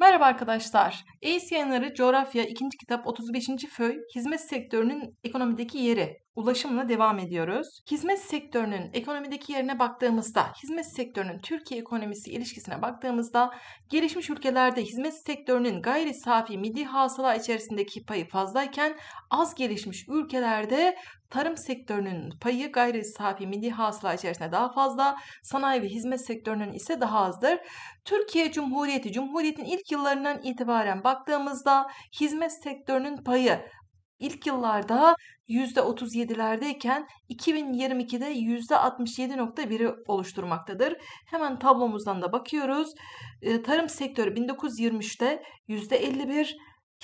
Merhaba arkadaşlar. ACE Yayınları Coğrafya 2. Kitap 35. Föy Hizmet Sektörünün Ekonomideki Yeri ulaşımla devam ediyoruz. Hizmet sektörünün ekonomideki yerine baktığımızda, hizmet sektörünün Türkiye ekonomisi ilişkisine baktığımızda gelişmiş ülkelerde hizmet sektörünün gayri safi milli hasıla içerisindeki payı fazlayken az gelişmiş ülkelerde Tarım sektörünün payı gayri safi milli hasıla içerisinde daha fazla, sanayi ve hizmet sektörünün ise daha azdır. Türkiye Cumhuriyeti, Cumhuriyet'in ilk yıllarından itibaren baktığımızda hizmet sektörünün payı ilk yıllarda %37'lerdeyken 2022'de %67.1'i oluşturmaktadır. Hemen tablomuzdan da bakıyoruz. Ee, tarım sektörü 1923'te %51,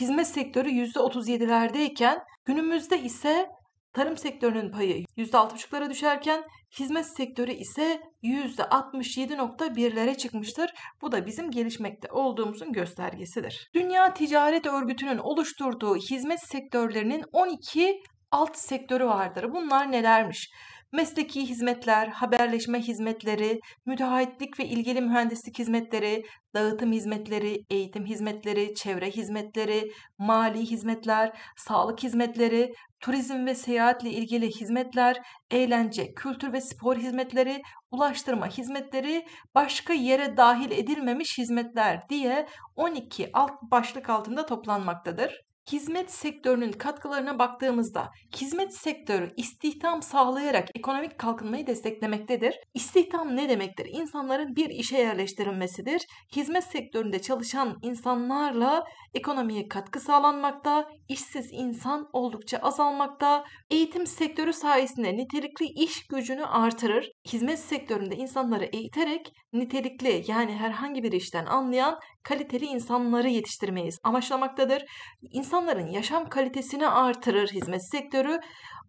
hizmet sektörü %37'lerdeyken günümüzde ise Tarım sektörünün payı %6,5'lara düşerken hizmet sektörü ise %67.1'lere çıkmıştır. Bu da bizim gelişmekte olduğumuzun göstergesidir. Dünya Ticaret Örgütü'nün oluşturduğu hizmet sektörlerinin 12 alt sektörü vardır. Bunlar nelermiş? mesleki hizmetler, haberleşme hizmetleri, müteahhitlik ve ilgili mühendislik hizmetleri, dağıtım hizmetleri, eğitim hizmetleri, çevre hizmetleri, mali hizmetler, sağlık hizmetleri, turizm ve seyahatle ilgili hizmetler, eğlence, kültür ve spor hizmetleri, ulaştırma hizmetleri, başka yere dahil edilmemiş hizmetler diye 12 alt başlık altında toplanmaktadır. Hizmet sektörünün katkılarına baktığımızda hizmet sektörü istihdam sağlayarak ekonomik kalkınmayı desteklemektedir. İstihdam ne demektir? İnsanların bir işe yerleştirilmesidir. Hizmet sektöründe çalışan insanlarla ekonomiye katkı sağlanmakta, işsiz insan oldukça azalmakta, eğitim sektörü sayesinde nitelikli iş gücünü artırır. Hizmet sektöründe insanları eğiterek nitelikli yani herhangi bir işten anlayan kaliteli insanları yetiştirmeyiz amaçlamaktadır. İnsan insanların yaşam kalitesini artırır hizmet sektörü,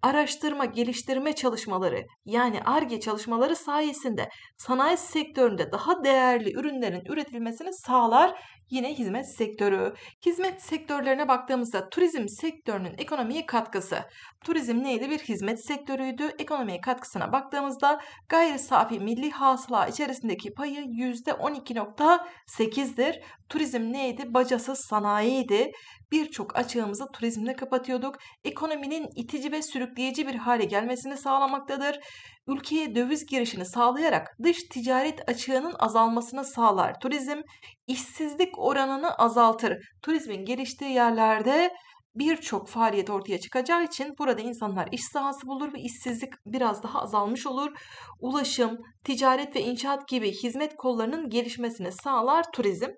araştırma, geliştirme çalışmaları yani ARGE çalışmaları sayesinde sanayi sektöründe daha değerli ürünlerin üretilmesini sağlar yine hizmet sektörü. Hizmet sektörlerine baktığımızda turizm sektörünün ekonomiye katkısı. Turizm neydi? Bir hizmet sektörüydü. Ekonomiye katkısına baktığımızda gayri safi milli hasıla içerisindeki payı %12.8'dir. Turizm neydi? Bacasız sanayiydi. Birçok açığımızı turizmle kapatıyorduk. Ekonominin itici ve sürükleyici bir hale gelmesini sağlamaktadır. Ülkeye döviz girişini sağlayarak dış ticaret açığının azalmasını sağlar. Turizm işsizlik oranını azaltır. Turizmin geliştiği yerlerde birçok faaliyet ortaya çıkacağı için burada insanlar iş sahası bulur ve işsizlik biraz daha azalmış olur. Ulaşım, ticaret ve inşaat gibi hizmet kollarının gelişmesini sağlar turizm.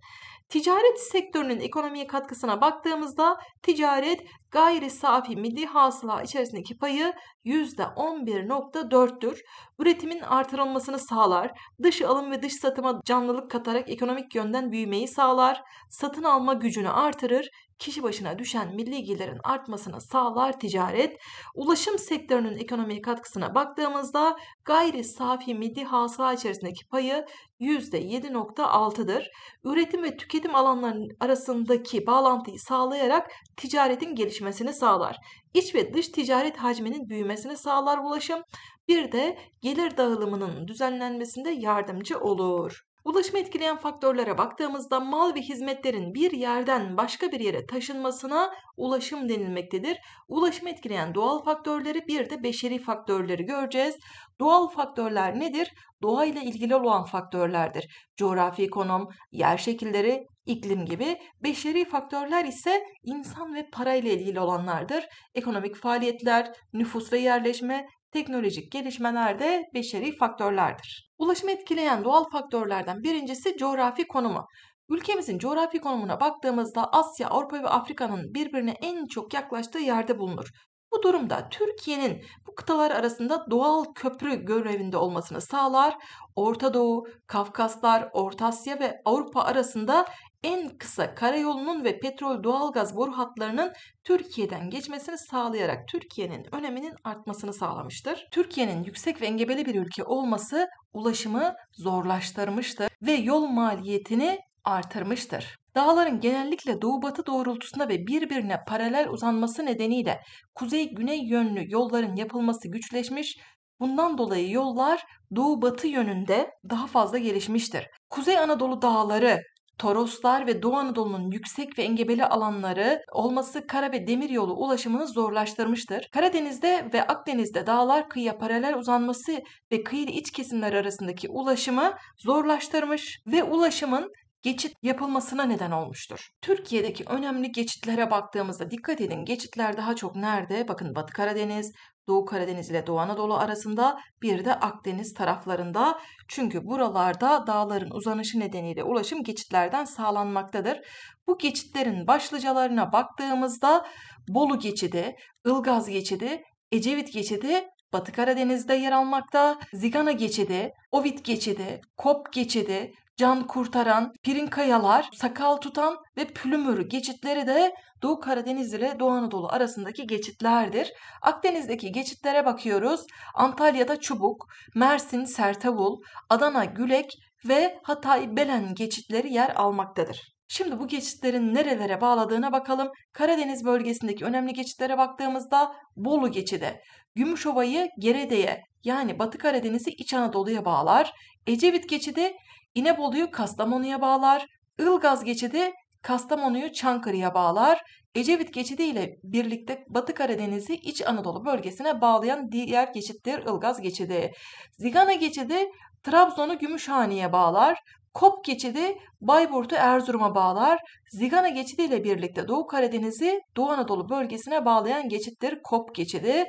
Ticaret sektörünün ekonomiye katkısına baktığımızda ticaret gayri safi milli hasıla içerisindeki payı %11.4'tür. Üretimin artırılmasını sağlar, dış alım ve dış satıma canlılık katarak ekonomik yönden büyümeyi sağlar, satın alma gücünü artırır, kişi başına düşen milli gelirin artmasını sağlar ticaret. Ulaşım sektörünün ekonomiye katkısına baktığımızda gayri safi milli hasıla içerisindeki payı %7.6'dır. Üretim ve tüketim alanlarının arasındaki bağlantıyı sağlayarak ticaretin gelişmesini sağlar. İç ve dış ticaret hacminin büyümesini sağlar ulaşım. Bir de gelir dağılımının düzenlenmesinde yardımcı olur. Ulaşımı etkileyen faktörlere baktığımızda mal ve hizmetlerin bir yerden başka bir yere taşınmasına ulaşım denilmektedir. Ulaşımı etkileyen doğal faktörleri bir de beşeri faktörleri göreceğiz. Doğal faktörler nedir? Doğa ile ilgili olan faktörlerdir. Coğrafi konum, yer şekilleri, iklim gibi. Beşeri faktörler ise insan ve para ile ilgili olanlardır. Ekonomik faaliyetler, nüfus ve yerleşme, teknolojik gelişmeler de beşeri faktörlerdir. Ulaşımı etkileyen doğal faktörlerden birincisi coğrafi konumu. Ülkemizin coğrafi konumuna baktığımızda Asya, Avrupa ve Afrika'nın birbirine en çok yaklaştığı yerde bulunur. Bu durumda Türkiye'nin bu kıtalar arasında doğal köprü görevinde olmasını sağlar, Orta Doğu, Kafkaslar, Orta Asya ve Avrupa arasında en kısa karayolunun ve petrol doğalgaz boru hatlarının Türkiye'den geçmesini sağlayarak Türkiye'nin öneminin artmasını sağlamıştır. Türkiye'nin yüksek ve engebeli bir ülke olması ulaşımı zorlaştırmıştır ve yol maliyetini artırmıştır. Dağların genellikle doğu-batı doğrultusuna ve birbirine paralel uzanması nedeniyle kuzey-güney yönlü yolların yapılması güçleşmiş, bundan dolayı yollar doğu-batı yönünde daha fazla gelişmiştir. Kuzey Anadolu dağları Toroslar ve Doğu Anadolu'nun yüksek ve engebeli alanları olması kara ve demir yolu ulaşımını zorlaştırmıştır. Karadeniz'de ve Akdeniz'de dağlar kıyıya paralel uzanması ve kıyı iç kesimler arasındaki ulaşımı zorlaştırmış ve ulaşımın geçit yapılmasına neden olmuştur. Türkiye'deki önemli geçitlere baktığımızda dikkat edin geçitler daha çok nerede? Bakın Batı Karadeniz, Doğu Karadeniz ile Doğu Anadolu arasında bir de Akdeniz taraflarında. Çünkü buralarda dağların uzanışı nedeniyle ulaşım geçitlerden sağlanmaktadır. Bu geçitlerin başlıcalarına baktığımızda Bolu geçidi, Ilgaz geçidi, Ecevit geçidi Batı Karadeniz'de yer almakta. Zigana geçidi, Ovit geçidi, Kop geçidi, can kurtaran, Pirin Kayalar, sakal tutan ve pülümürü geçitleri de Doğu Karadeniz ile Doğu Anadolu arasındaki geçitlerdir. Akdeniz'deki geçitlere bakıyoruz. Antalya'da Çubuk, Mersin Sertavul, Adana Gülek ve Hatay Belen geçitleri yer almaktadır. Şimdi bu geçitlerin nerelere bağladığına bakalım. Karadeniz bölgesindeki önemli geçitlere baktığımızda Bolu geçidi, Gümüşova'yı Gerede'ye yani Batı Karadeniz'i İç Anadolu'ya bağlar. Ecevit geçidi İnebolu'yu Kastamonu'ya bağlar, Ilgaz geçidi Kastamonu'yu Çankırı'ya bağlar, Ecevit geçidi ile birlikte Batı Karadeniz'i İç Anadolu bölgesine bağlayan diğer geçittir Ilgaz geçidi. Zigana geçidi Trabzon'u Gümüşhane'ye bağlar, Kop geçidi Bayburt'u Erzurum'a bağlar, Zigana geçidi ile birlikte Doğu Karadeniz'i Doğu Anadolu bölgesine bağlayan geçittir Kop geçidi.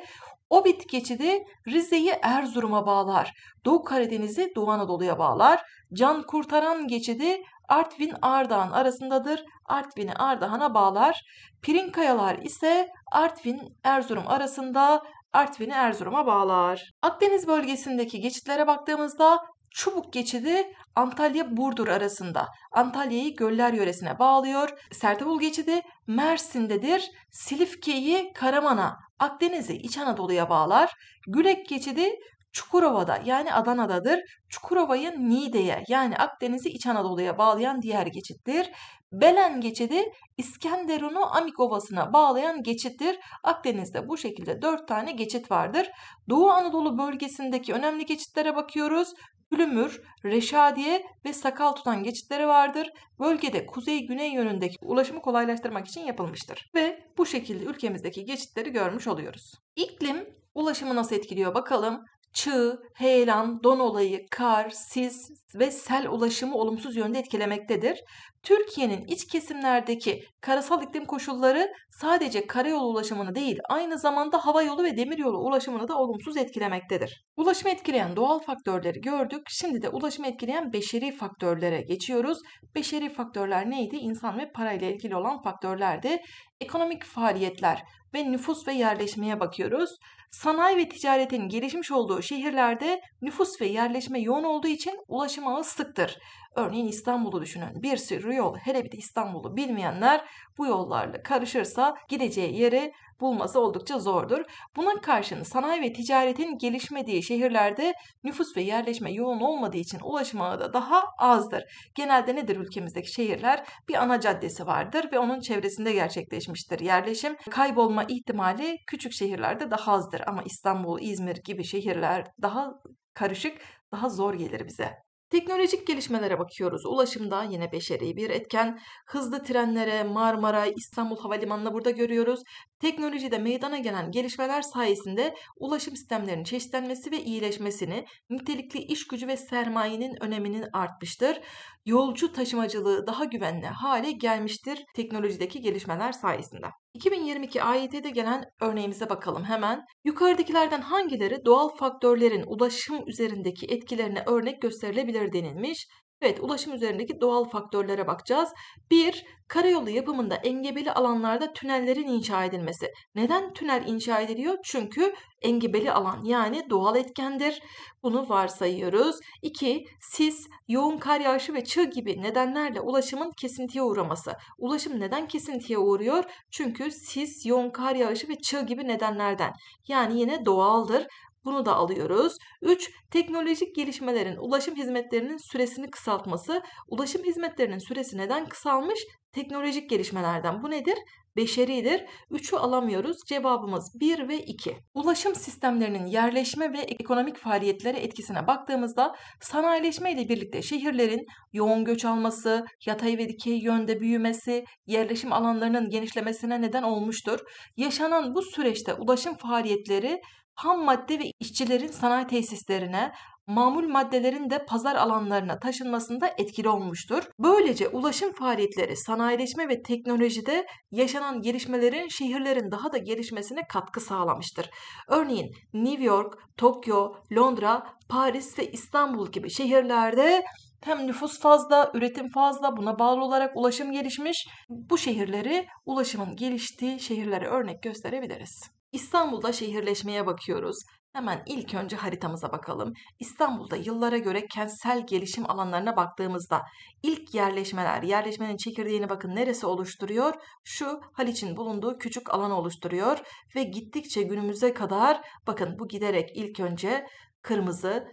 Obit geçidi Rize'yi Erzurum'a bağlar. Doğu Karadeniz'i Doğu Anadolu'ya bağlar. Can Kurtaran geçidi Artvin Ardahan arasındadır. Artvin'i Ardahan'a bağlar. Pirin Pirinkayalar ise Artvin Erzurum arasında Artvin'i Erzurum'a bağlar. Akdeniz bölgesindeki geçitlere baktığımızda Çubuk geçidi Antalya-Burdur arasında. Antalya'yı Göller yöresine bağlıyor. Sertavul geçidi Mersin'dedir. Silifke'yi Karaman'a, Akdeniz'i İç Anadolu'ya bağlar. Gülek geçidi Çukurova'da yani Adana'dadır. Çukurova'yı Niğde'ye yani Akdeniz'i İç Anadolu'ya bağlayan diğer geçittir. Belen geçidi İskenderun'u Amik Ovası'na bağlayan geçittir. Akdeniz'de bu şekilde 4 tane geçit vardır. Doğu Anadolu bölgesindeki önemli geçitlere bakıyoruz. Hülümür, Reşadiye ve Sakal tutan geçitleri vardır. Bölgede kuzey-güney yönündeki ulaşımı kolaylaştırmak için yapılmıştır. Ve bu şekilde ülkemizdeki geçitleri görmüş oluyoruz. İklim ulaşımı nasıl etkiliyor bakalım. Çığ, heyelan, don olayı, kar, sis ve sel ulaşımı olumsuz yönde etkilemektedir. Türkiye'nin iç kesimlerdeki karasal iklim koşulları sadece karayolu ulaşımını değil aynı zamanda hava yolu ve demiryolu ulaşımını da olumsuz etkilemektedir. Ulaşımı etkileyen doğal faktörleri gördük. Şimdi de ulaşımı etkileyen beşeri faktörlere geçiyoruz. Beşeri faktörler neydi? İnsan ve parayla ilgili olan faktörlerdi. Ekonomik faaliyetler ve nüfus ve yerleşmeye bakıyoruz. Sanayi ve ticaretin gelişmiş olduğu şehirlerde nüfus ve yerleşme yoğun olduğu için ulaşım ağı sıktır. Örneğin İstanbul'u düşünün. Bir sürü yol, hele bir de İstanbul'u bilmeyenler bu yollarla karışırsa gideceği yeri bulması oldukça zordur. Buna karşın sanayi ve ticaretin gelişmediği şehirlerde nüfus ve yerleşme yoğun olmadığı için ulaşım ağı da daha azdır. Genelde nedir ülkemizdeki şehirler? Bir ana caddesi vardır ve onun çevresinde gerçekleşmiştir yerleşim. Kaybolma ihtimali küçük şehirlerde daha azdır ama İstanbul, İzmir gibi şehirler daha karışık, daha zor gelir bize. Teknolojik gelişmelere bakıyoruz. Ulaşımda yine beşeri bir etken. Hızlı trenlere, Marmara, İstanbul Havalimanı'na burada görüyoruz. Teknolojide meydana gelen gelişmeler sayesinde ulaşım sistemlerinin çeşitlenmesi ve iyileşmesini, nitelikli iş gücü ve sermayenin öneminin artmıştır. Yolcu taşımacılığı daha güvenli hale gelmiştir teknolojideki gelişmeler sayesinde. 2022 AYT'de gelen örneğimize bakalım hemen. Yukarıdakilerden hangileri doğal faktörlerin ulaşım üzerindeki etkilerine örnek gösterilebilir denilmiş. Evet, ulaşım üzerindeki doğal faktörlere bakacağız. 1. Karayolu yapımında engebeli alanlarda tünellerin inşa edilmesi. Neden tünel inşa ediliyor? Çünkü engebeli alan yani doğal etkendir. Bunu varsayıyoruz. 2. Sis, yoğun kar yağışı ve çığ gibi nedenlerle ulaşımın kesintiye uğraması. Ulaşım neden kesintiye uğruyor? Çünkü sis, yoğun kar yağışı ve çığ gibi nedenlerden. Yani yine doğaldır. Bunu da alıyoruz. 3. Teknolojik gelişmelerin ulaşım hizmetlerinin süresini kısaltması. Ulaşım hizmetlerinin süresi neden kısalmış? Teknolojik gelişmelerden. Bu nedir? Beşeridir. 3'ü alamıyoruz. Cevabımız 1 ve 2. Ulaşım sistemlerinin yerleşme ve ekonomik faaliyetlere etkisine baktığımızda sanayileşme ile birlikte şehirlerin yoğun göç alması, yatay ve dikey yönde büyümesi, yerleşim alanlarının genişlemesine neden olmuştur. Yaşanan bu süreçte ulaşım faaliyetleri ham madde ve işçilerin sanayi tesislerine, mamul maddelerin de pazar alanlarına taşınmasında etkili olmuştur. Böylece ulaşım faaliyetleri, sanayileşme ve teknolojide yaşanan gelişmelerin şehirlerin daha da gelişmesine katkı sağlamıştır. Örneğin New York, Tokyo, Londra, Paris ve İstanbul gibi şehirlerde hem nüfus fazla, üretim fazla, buna bağlı olarak ulaşım gelişmiş. Bu şehirleri ulaşımın geliştiği şehirlere örnek gösterebiliriz. İstanbul'da şehirleşmeye bakıyoruz. Hemen ilk önce haritamıza bakalım. İstanbul'da yıllara göre kentsel gelişim alanlarına baktığımızda ilk yerleşmeler, yerleşmenin çekirdeğini bakın neresi oluşturuyor? Şu Haliç'in bulunduğu küçük alanı oluşturuyor ve gittikçe günümüze kadar bakın bu giderek ilk önce kırmızı,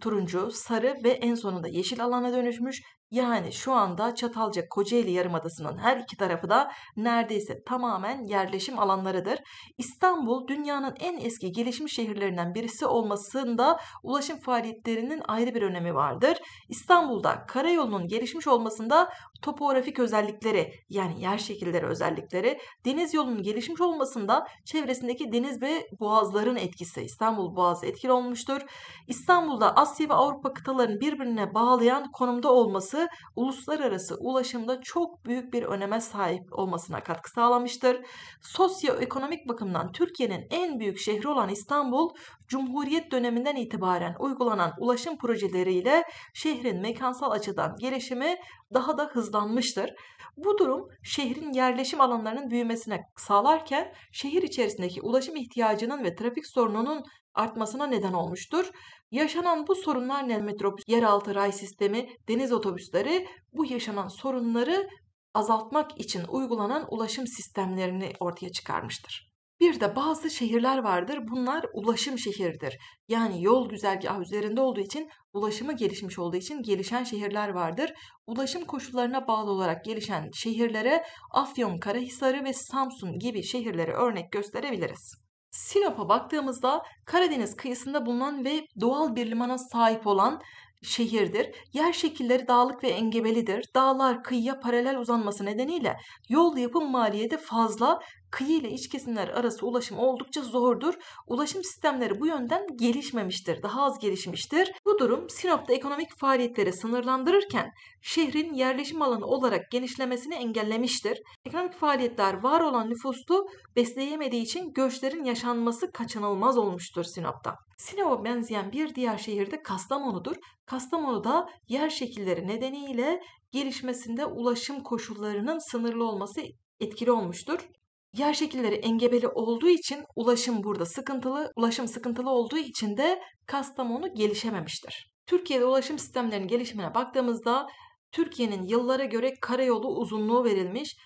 turuncu, sarı ve en sonunda yeşil alana dönüşmüş yani şu anda Çatalca Kocaeli Yarımadası'nın her iki tarafı da neredeyse tamamen yerleşim alanlarıdır. İstanbul dünyanın en eski gelişmiş şehirlerinden birisi olmasında ulaşım faaliyetlerinin ayrı bir önemi vardır. İstanbul'da karayolunun gelişmiş olmasında topografik özellikleri yani yer şekilleri özellikleri, deniz yolunun gelişmiş olmasında çevresindeki deniz ve boğazların etkisi İstanbul Boğazı etkili olmuştur. İstanbul'da Asya ve Avrupa kıtalarını birbirine bağlayan konumda olması olması uluslararası ulaşımda çok büyük bir öneme sahip olmasına katkı sağlamıştır. Sosyoekonomik bakımdan Türkiye'nin en büyük şehri olan İstanbul, Cumhuriyet döneminden itibaren uygulanan ulaşım projeleriyle şehrin mekansal açıdan gelişimi daha da hızlanmıştır. Bu durum şehrin yerleşim alanlarının büyümesine sağlarken şehir içerisindeki ulaşım ihtiyacının ve trafik sorununun artmasına neden olmuştur. Yaşanan bu sorunlar nedeniyle metrobüs, yeraltı ray sistemi, deniz otobüsleri bu yaşanan sorunları azaltmak için uygulanan ulaşım sistemlerini ortaya çıkarmıştır. Bir de bazı şehirler vardır. Bunlar ulaşım şehirdir. Yani yol güzergahı üzerinde olduğu için, ulaşımı gelişmiş olduğu için gelişen şehirler vardır. Ulaşım koşullarına bağlı olarak gelişen şehirlere Afyon, Karahisar'ı ve Samsun gibi şehirleri örnek gösterebiliriz. Sinop'a baktığımızda Karadeniz kıyısında bulunan ve doğal bir limana sahip olan şehirdir. Yer şekilleri dağlık ve engebelidir. Dağlar kıyıya paralel uzanması nedeniyle yol yapım maliyeti fazla kıyı ile iç kesimler arası ulaşım oldukça zordur. Ulaşım sistemleri bu yönden gelişmemiştir, daha az gelişmiştir. Bu durum Sinop'ta ekonomik faaliyetleri sınırlandırırken şehrin yerleşim alanı olarak genişlemesini engellemiştir. Ekonomik faaliyetler var olan nüfustu besleyemediği için göçlerin yaşanması kaçınılmaz olmuştur Sinop'ta. Sinop'a benzeyen bir diğer şehir de Kastamonu'dur. Kastamonu'da yer şekilleri nedeniyle gelişmesinde ulaşım koşullarının sınırlı olması etkili olmuştur. Yer şekilleri engebeli olduğu için ulaşım burada sıkıntılı. Ulaşım sıkıntılı olduğu için de Kastamonu gelişememiştir. Türkiye'de ulaşım sistemlerinin gelişimine baktığımızda Türkiye'nin yıllara göre karayolu uzunluğu verilmiş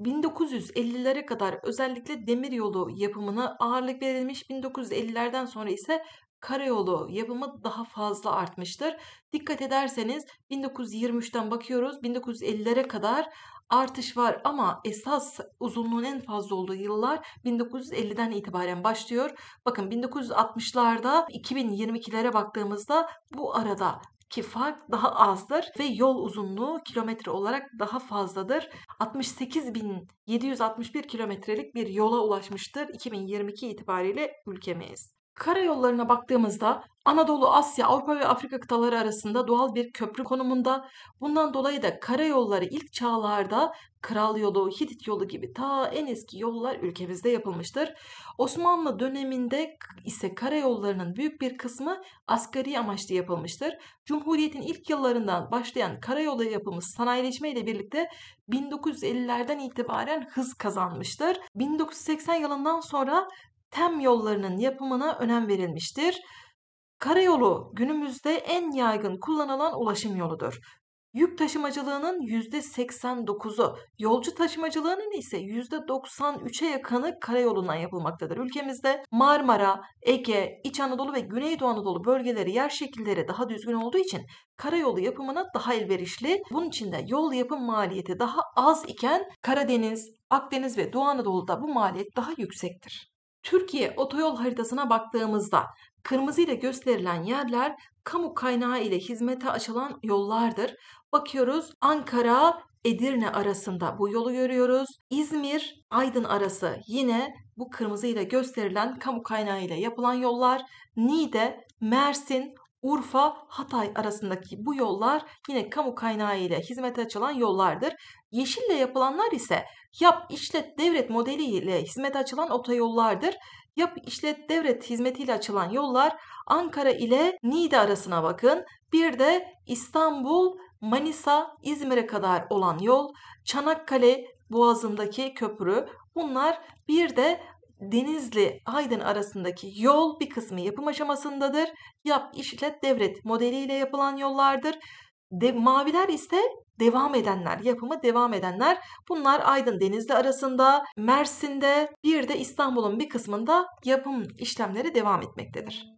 1950'lere kadar özellikle demir yolu yapımına ağırlık verilmiş. 1950'lerden sonra ise karayolu yapımı daha fazla artmıştır. Dikkat ederseniz 1923'ten bakıyoruz 1950'lere kadar artış var ama esas uzunluğun en fazla olduğu yıllar 1950'den itibaren başlıyor. Bakın 1960'larda 2022'lere baktığımızda bu arada ki fark daha azdır ve yol uzunluğu kilometre olarak daha fazladır. 68.761 kilometrelik bir yola ulaşmıştır 2022 itibariyle ülkemiz. Karayollarına baktığımızda Anadolu, Asya, Avrupa ve Afrika kıtaları arasında doğal bir köprü konumunda. Bundan dolayı da karayolları ilk çağlarda Kral yolu, Hitit yolu gibi ta en eski yollar ülkemizde yapılmıştır. Osmanlı döneminde ise karayollarının büyük bir kısmı asgari amaçlı yapılmıştır. Cumhuriyet'in ilk yıllarından başlayan karayolu yapımı sanayileşme ile birlikte 1950'lerden itibaren hız kazanmıştır. 1980 yılından sonra tem yollarının yapımına önem verilmiştir. Karayolu günümüzde en yaygın kullanılan ulaşım yoludur. Yük taşımacılığının %89'u, yolcu taşımacılığının ise %93'e yakını karayolundan yapılmaktadır. Ülkemizde Marmara, Ege, İç Anadolu ve Güneydoğu Anadolu bölgeleri yer şekilleri daha düzgün olduğu için karayolu yapımına daha elverişli. Bunun için de yol yapım maliyeti daha az iken Karadeniz, Akdeniz ve Doğu Anadolu'da bu maliyet daha yüksektir. Türkiye otoyol haritasına baktığımızda kırmızı ile gösterilen yerler kamu kaynağı ile hizmete açılan yollardır. Bakıyoruz Ankara Edirne arasında bu yolu görüyoruz. İzmir Aydın arası yine bu kırmızı ile gösterilen kamu kaynağı ile yapılan yollar. Niğde, Mersin, Urfa, Hatay arasındaki bu yollar yine kamu kaynağı ile hizmete açılan yollardır. Yeşille yapılanlar ise Yap, işlet, devret modeliyle hizmet açılan otoyollardır. Yap, işlet, devret hizmetiyle açılan yollar Ankara ile Niğde arasına bakın. Bir de İstanbul, Manisa, İzmir'e kadar olan yol, Çanakkale Boğazı'ndaki köprü. Bunlar bir de Denizli Aydın arasındaki yol bir kısmı yapım aşamasındadır. Yap, işlet, devret modeliyle yapılan yollardır. De, maviler ise devam edenler, yapımı devam edenler bunlar Aydın Denizli arasında, Mersin'de bir de İstanbul'un bir kısmında yapım işlemleri devam etmektedir.